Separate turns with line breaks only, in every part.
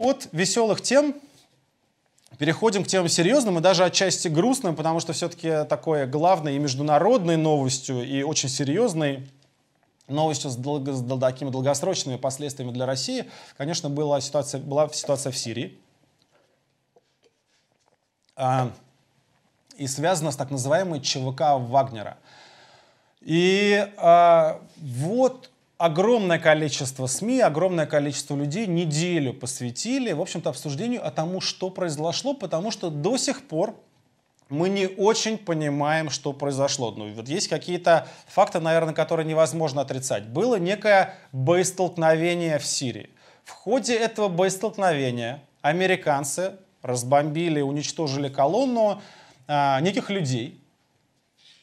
От веселых тем переходим к темам серьезным и даже отчасти грустным, потому что все-таки такое главной и международной новостью, и очень серьезной новостью с, долго, с такими долгосрочными последствиями для России, конечно, была ситуация, была ситуация в Сирии. А, и связана с так называемой ЧВК Вагнера. И а, вот огромное количество СМИ, огромное количество людей неделю посвятили, в общем-то, обсуждению о а тому, что произошло, потому что до сих пор мы не очень понимаем, что произошло. Ну, вот есть какие-то факты, наверное, которые невозможно отрицать. Было некое боестолкновение в Сирии. В ходе этого боестолкновения американцы разбомбили, уничтожили колонну э, неких людей,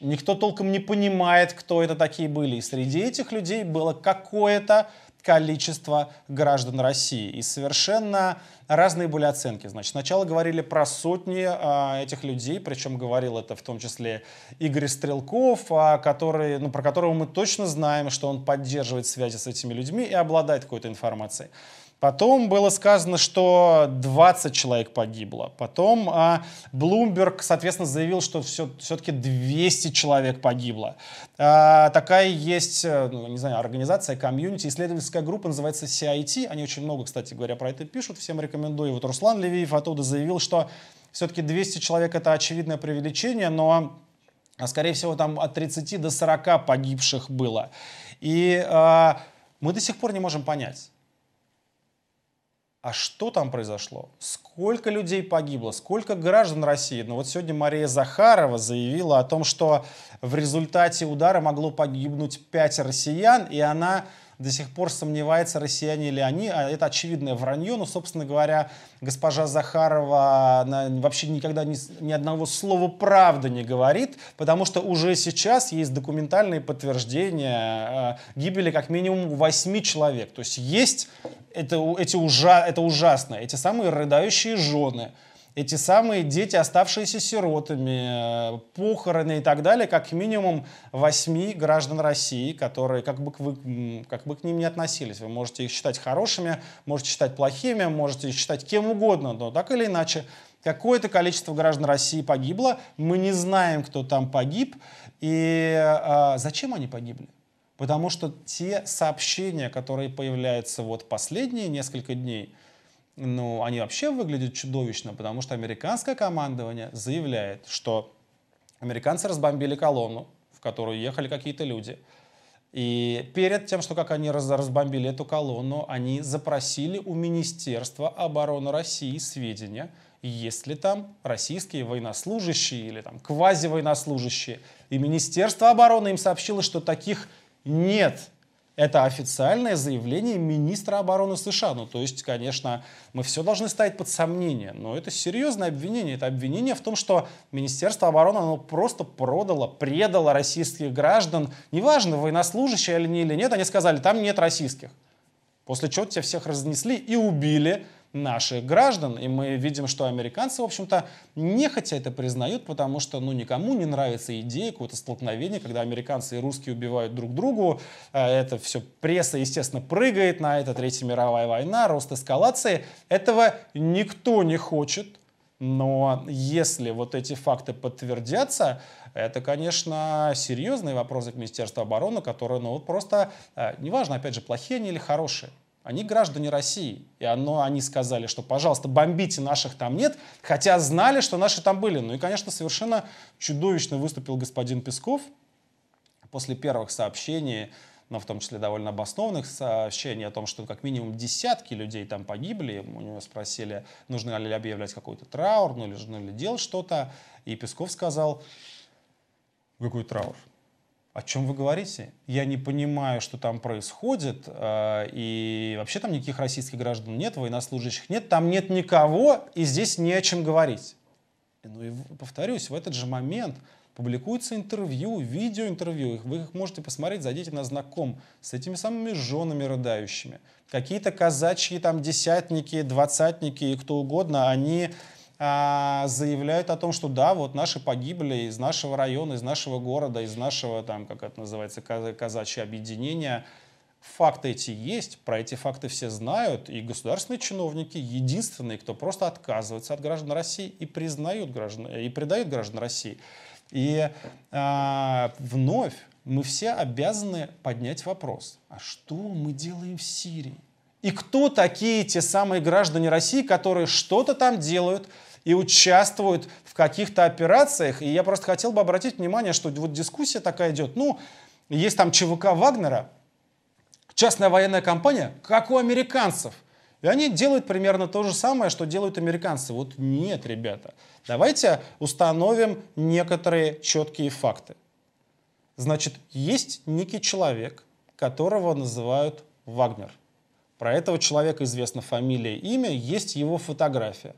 Никто толком не понимает, кто это такие были. И среди этих людей было какое-то количество граждан России. И совершенно разные были оценки. Значит, сначала говорили про сотни а, этих людей, причем говорил это в том числе Игорь Стрелков, а, который, ну, про которого мы точно знаем, что он поддерживает связи с этими людьми и обладает какой-то информацией. Потом было сказано, что 20 человек погибло. Потом а, Bloomberg, соответственно, заявил, что все, все-таки 200 человек погибло. А, такая есть, э, ну, не знаю, организация, комьюнити, исследовательская группа, называется CIT. Они очень много, кстати говоря, про это пишут. Всем рекомендую. Вот Руслан Левиев оттуда заявил, что все-таки 200 человек – это очевидное преувеличение, но, а, скорее всего, там от 30 до 40 погибших было. И а, мы до сих пор не можем понять, а что там произошло? Сколько людей погибло? Сколько граждан России? Ну вот сегодня Мария Захарова заявила о том, что в результате удара могло погибнуть пять россиян, и она до сих пор сомневается, россияне ли они. А это очевидное вранье. Но, собственно говоря, госпожа Захарова она вообще никогда ни, ни одного слова правды не говорит, потому что уже сейчас есть документальные подтверждения э, гибели как минимум восьми человек. То есть есть это, эти ужа, это ужасно, эти самые рыдающие жены – эти самые дети, оставшиеся сиротами, э, похороны и так далее, как минимум восьми граждан России, которые как бы, вы, как бы к ним не относились. Вы можете их считать хорошими, можете считать плохими, можете их считать кем угодно, но так или иначе какое-то количество граждан России погибло, мы не знаем, кто там погиб, и а, зачем они погибли? Потому что те сообщения, которые появляются вот последние несколько дней – ну, они вообще выглядят чудовищно, потому что американское командование заявляет, что американцы разбомбили колонну, в которую ехали какие-то люди. И перед тем, что как они разбомбили эту колонну, они запросили у Министерства обороны России сведения, есть ли там российские военнослужащие или там квазивоеннослужащие. И Министерство обороны им сообщило, что таких нет. Это официальное заявление министра обороны США. Ну, то есть, конечно, мы все должны ставить под сомнение. Но это серьезное обвинение. Это обвинение в том, что Министерство обороны оно просто продало, предало российских граждан. Неважно, военнослужащие или не или нет, они сказали, там нет российских. После чего тебя всех разнесли и убили – наших граждан. И мы видим, что американцы, в общем-то, нехотя это признают, потому что ну, никому не нравится идея какого-то столкновения, когда американцы и русские убивают друг другу. Э, это все пресса, естественно, прыгает на это. Третья мировая война, рост эскалации. Этого никто не хочет. Но если вот эти факты подтвердятся, это, конечно, серьезные вопросы к Министерству обороны, которые, ну, вот просто, э, неважно, опять же, плохие они или хорошие. Они граждане России. И оно, они сказали, что, пожалуйста, бомбите, наших там нет, хотя знали, что наши там были. Ну и, конечно, совершенно чудовищно выступил господин Песков после первых сообщений, но ну, в том числе довольно обоснованных сообщений о том, что как минимум десятки людей там погибли. У него спросили, нужно ли объявлять какой-то траур, ну или нужно ли делать что-то. И Песков сказал, какой траур? о чем вы говорите? Я не понимаю, что там происходит, э, и вообще там никаких российских граждан нет, военнослужащих нет, там нет никого, и здесь не о чем говорить. Ну и повторюсь, в этот же момент публикуется интервью, видеоинтервью, вы их можете посмотреть, зайдите на знаком с этими самыми женами рыдающими. Какие-то казачьи там десятники, двадцатники и кто угодно, они а, заявляют о том, что да, вот наши погибли из нашего района, из нашего города, из нашего, там, как это называется, казачье объединение. Факты эти есть, про эти факты все знают, и государственные чиновники единственные, кто просто отказывается от граждан России и признают граждан, э, и предают граждан России. И э, вновь мы все обязаны поднять вопрос, а что мы делаем в Сирии? И кто такие те самые граждане России, которые что-то там делают, и участвуют в каких-то операциях. И я просто хотел бы обратить внимание, что вот дискуссия такая идет. Ну, есть там ЧВК Вагнера, частная военная компания, как у американцев – и они делают примерно то же самое, что делают американцы. Вот нет, ребята, давайте установим некоторые четкие факты. Значит, есть некий человек, которого называют Вагнер. Про этого человека известна фамилия, имя, есть его фотография.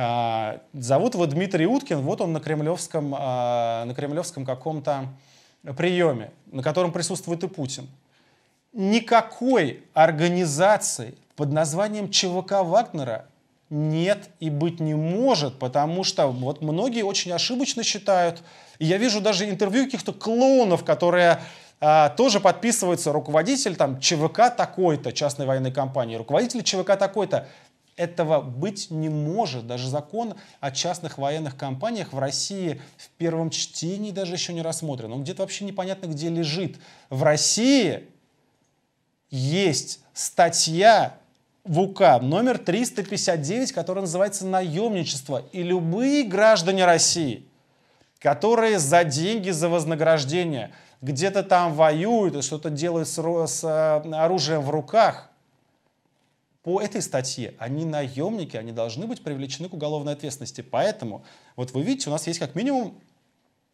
А, зовут его Дмитрий Уткин, вот он на кремлевском, а, на кремлевском каком-то приеме, на котором присутствует и Путин. Никакой организации под названием ЧВК Вагнера нет и быть не может, потому что вот многие очень ошибочно считают, и я вижу даже интервью каких-то клоунов, которые а, тоже подписываются руководитель там ЧВК такой-то частной военной компании, руководитель ЧВК такой-то. Этого быть не может. Даже закон о частных военных компаниях в России в первом чтении даже еще не рассмотрен. Он где-то вообще непонятно где лежит. В России есть статья в УК номер 359, которая называется «Наемничество». И любые граждане России, которые за деньги, за вознаграждение где-то там воюют и что-то делают с, с э, оружием в руках, по этой статье они наемники, они должны быть привлечены к уголовной ответственности. Поэтому, вот вы видите, у нас есть как минимум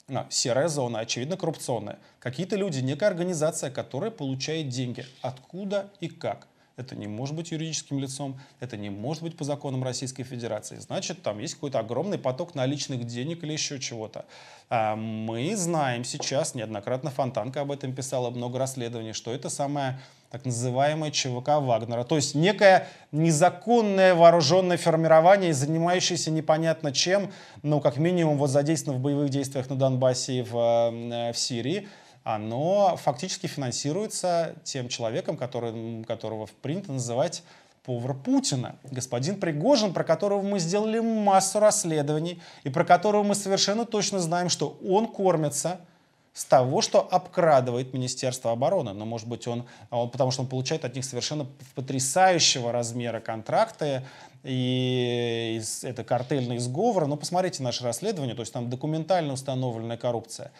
а, серая зона, очевидно, коррупционная. Какие-то люди, некая организация, которая получает деньги. Откуда и как? Это не может быть юридическим лицом, это не может быть по законам Российской Федерации. Значит, там есть какой-то огромный поток наличных денег или еще чего-то. А мы знаем сейчас, неоднократно Фонтанка об этом писала, много расследований, что это самая так называемой ЧВК Вагнера. То есть некое незаконное вооруженное формирование, занимающееся непонятно чем, но как минимум вот задействовано в боевых действиях на Донбассе и в, э, э, в Сирии, оно фактически финансируется тем человеком, который, которого принято называть повар Путина, господин Пригожин, про которого мы сделали массу расследований и про которого мы совершенно точно знаем, что он кормится – с того, что обкрадывает Министерство обороны. Но, может быть, он, а, он потому что он получает от них совершенно потрясающего размера контракты, и это картельный сговор. Но посмотрите наше расследование, то есть там документально установленная коррупция.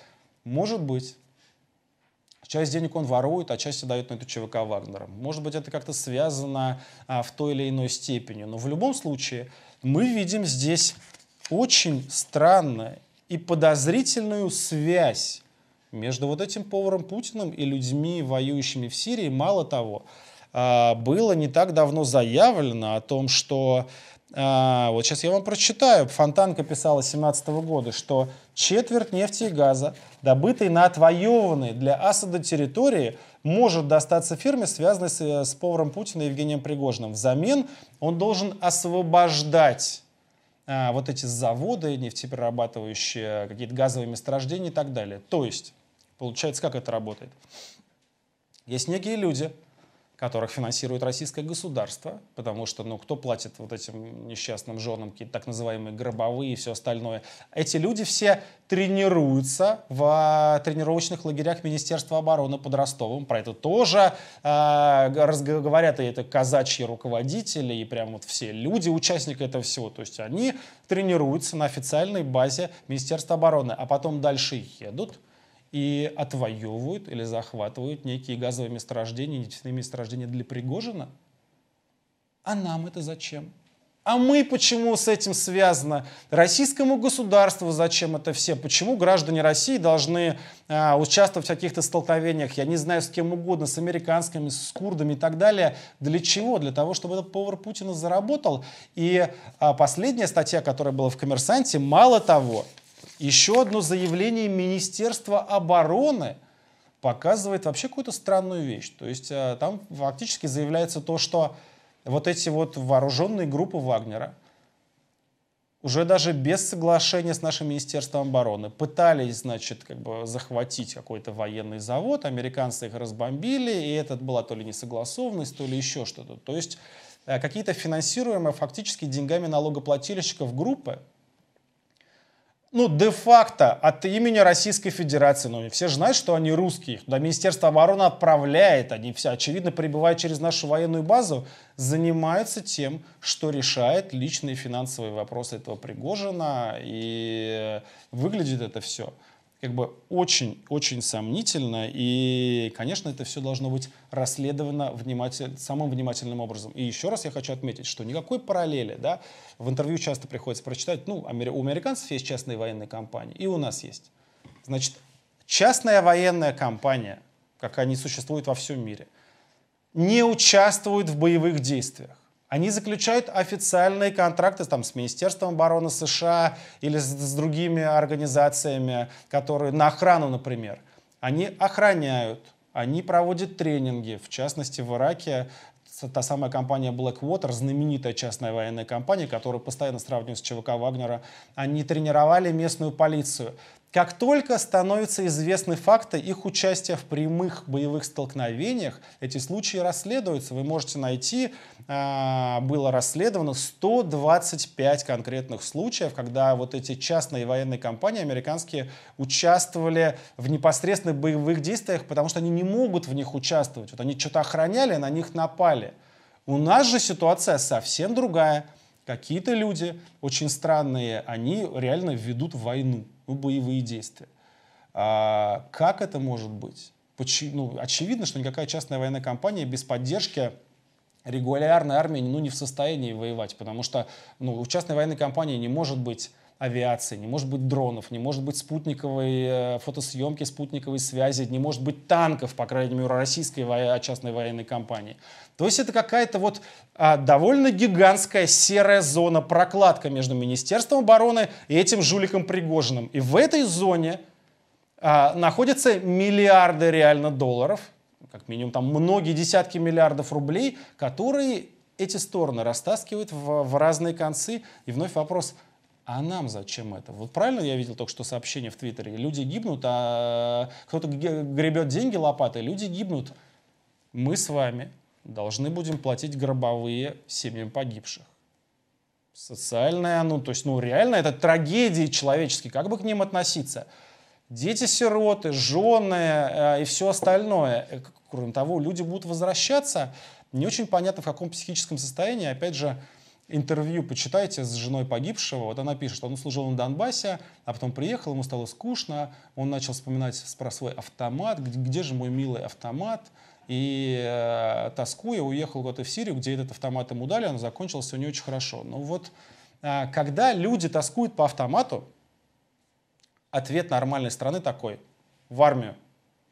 Может быть. Часть денег он ворует, а часть отдает на эту ЧВК Вагнера. Может быть, это как-то связано а, в той или иной степени. Но в любом случае, мы видим здесь очень странную и подозрительную связь между вот этим поваром Путиным и людьми, воюющими в Сирии, мало того, а, было не так давно заявлено о том, что а, вот сейчас я вам прочитаю. Фонтанка писала 17 года, что четверть нефти и газа, добытой на отвоеванной для Асада территории, может достаться фирме, связанной с, э, поваром Путина Евгением Пригожиным. Взамен он должен освобождать а, вот эти заводы нефтеперерабатывающие, какие-то газовые месторождения и так далее. То есть Получается, как это работает? Есть некие люди, которых финансирует российское государство, потому что, ну, кто платит вот этим несчастным женам какие-то так называемые гробовые и все остальное. Эти люди все тренируются в тренировочных лагерях Министерства обороны под Ростовом. Про это тоже э, говорят и это казачьи руководители, и прям вот все люди, участники этого всего. То есть они тренируются на официальной базе Министерства обороны, а потом дальше едут – и отвоевывают или захватывают некие газовые месторождения, нефтяные месторождения для Пригожина? А нам это зачем? А мы почему с этим связано? Российскому государству зачем это все? Почему граждане России должны а, участвовать в каких-то столкновениях? Я не знаю, с кем угодно, с американскими, с курдами и так далее. Для чего? Для того, чтобы этот повар Путина заработал. И а, последняя статья, которая была в «Коммерсанте», мало того, еще одно заявление Министерства обороны показывает вообще какую-то странную вещь. То есть э, там фактически заявляется то, что вот эти вот вооруженные группы Вагнера уже даже без соглашения с нашим Министерством обороны пытались, значит, как бы захватить какой-то военный завод, американцы их разбомбили, и это была то ли несогласованность, то ли еще что-то. То есть э, какие-то финансируемые фактически деньгами налогоплательщиков группы, ну, де-факто от имени Российской Федерации. Но все же знают, что они русские. До Министерства обороны отправляет. Они все, очевидно, прибывая через нашу военную базу, занимаются тем, что решает личные финансовые вопросы этого Пригожина. И выглядит это все как бы очень-очень сомнительно, и, конечно, это все должно быть расследовано внимательно, самым внимательным образом. И еще раз я хочу отметить, что никакой параллели, да, в интервью часто приходится прочитать, ну, у американцев есть частные военные компании, и у нас есть. Значит, частная военная компания, как они существуют во всем мире, не участвует в боевых действиях. Они заключают официальные контракты там, с Министерством обороны США или с, с другими организациями, которые на охрану, например. Они охраняют, они проводят тренинги, в частности в Ираке та самая компания Blackwater, знаменитая частная военная компания, которую постоянно сравнивают с ЧВК Вагнера, они тренировали местную полицию. Как только становятся известны факты их участия в прямых боевых столкновениях, эти случаи расследуются. Вы можете найти, а, было расследовано 125 конкретных случаев, когда вот эти частные военные компании американские участвовали в непосредственных боевых действиях, потому что они не могут в них участвовать. Вот они что-то охраняли, на них напали. У нас же ситуация совсем другая. Какие-то люди очень странные, они реально ведут войну в боевые действия. А как это может быть? Почему? Ну, очевидно, что никакая частная военная компания без поддержки регулярной армии ну, не в состоянии воевать, потому что ну, у частной военной компании не может быть авиации, не может быть дронов, не может быть спутниковой э, фотосъемки, спутниковой связи, не может быть танков, по крайней мере, российской во- а частной военной компании. То есть это какая-то вот а, довольно гигантская серая зона, прокладка между Министерством обороны и этим жуликом Пригожиным. И в этой зоне а, находятся миллиарды реально долларов, как минимум там многие десятки миллиардов рублей, которые эти стороны растаскивают в, в разные концы. И вновь вопрос – а нам зачем это? Вот правильно я видел только что сообщение в Твиттере? Люди гибнут, а кто-то гребет деньги лопатой, люди гибнут. Мы с вами должны будем платить гробовые семьям погибших. Социальная, ну, то есть, ну, реально, это трагедии человеческие. Как бы к ним относиться? Дети-сироты, жены а, э, и все остальное. Кроме того, люди будут возвращаться. Не очень понятно, в каком психическом состоянии. Опять же, интервью почитайте с женой погибшего. Вот она пишет, что он служил на Донбассе, а потом приехал, ему стало скучно, он начал вспоминать про свой автомат, где же мой милый автомат, и э, тоскуя уехал куда-то в Сирию, где этот автомат ему дали, он закончился не очень хорошо. Но ну вот, э, когда люди тоскуют по автомату, ответ нормальной страны такой – в армию.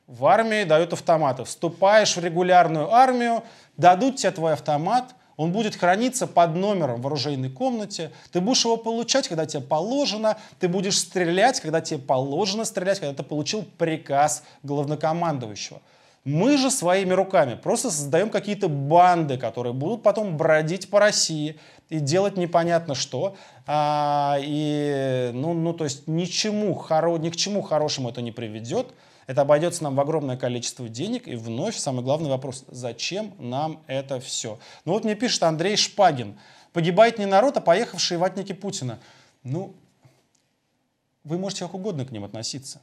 В армии дают автоматы. Вступаешь в регулярную армию, дадут тебе твой автомат – он будет храниться под номером в оружейной комнате. Ты будешь его получать, когда тебе положено. Ты будешь стрелять, когда тебе положено стрелять, когда ты получил приказ главнокомандующего. Мы же своими руками просто создаем какие-то банды, которые будут потом бродить по России и делать непонятно что. А, и, ну, ну, то есть ничему, ни к чему хорошему это не приведет. Это обойдется нам в огромное количество денег. И вновь самый главный вопрос, зачем нам это все? Ну вот мне пишет Андрей Шпагин. Погибает не народ, а поехавшие ватники Путина. Ну, вы можете как угодно к ним относиться.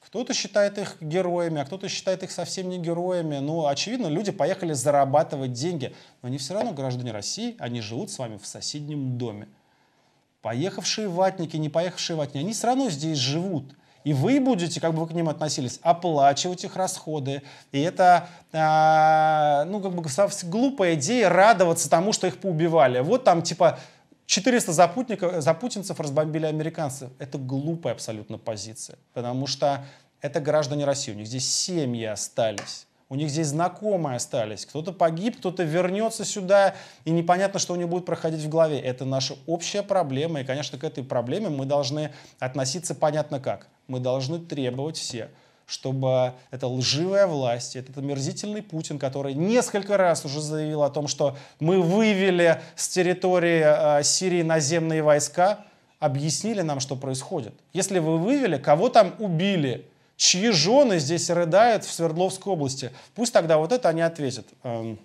Кто-то считает их героями, а кто-то считает их совсем не героями. Ну, очевидно, люди поехали зарабатывать деньги. Но они все равно граждане России, они живут с вами в соседнем доме. Поехавшие ватники, не поехавшие ватники, они все равно здесь живут. И вы будете, как бы вы к ним относились, оплачивать их расходы. И это, э, ну, как бы глупая идея радоваться тому, что их поубивали. Вот там, типа, 400 запутников, запутинцев разбомбили американцы. Это глупая абсолютно позиция, потому что это граждане России, у них здесь семьи остались у них здесь знакомые остались. Кто-то погиб, кто-то вернется сюда, и непонятно, что у них будет проходить в голове. Это наша общая проблема, и, конечно, к этой проблеме мы должны относиться понятно как. Мы должны требовать все чтобы эта лживая власть, этот омерзительный Путин, который несколько раз уже заявил о том, что мы вывели с территории э, Сирии наземные войска, объяснили нам, что происходит. Если вы вывели, кого там убили, чьи жены здесь рыдают в Свердловской области? Пусть тогда вот это они ответят. Эм,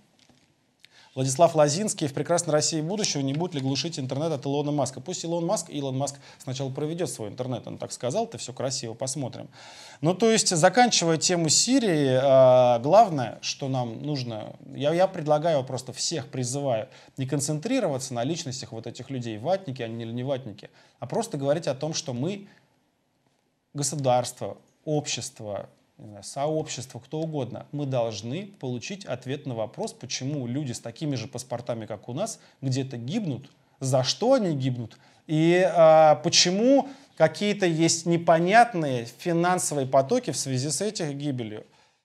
Владислав Лазинский в «Прекрасной России будущего» не будет ли глушить интернет от Илона Маска. Пусть Илон Маск, Илон Маск сначала проведет свой интернет, он так сказал, это все красиво, посмотрим. Ну, то есть, заканчивая тему Сирии, э, главное, что нам нужно, я, я предлагаю просто всех, призываю, не концентрироваться на личностях вот этих людей, ватники они или не ватники, а просто говорить о том, что мы государство, общество, знаю, сообщество, кто угодно, мы должны получить ответ на вопрос, почему люди с такими же паспортами, как у нас, где-то гибнут, за что они гибнут, и а, почему какие-то есть непонятные финансовые потоки в связи с этих гибелью.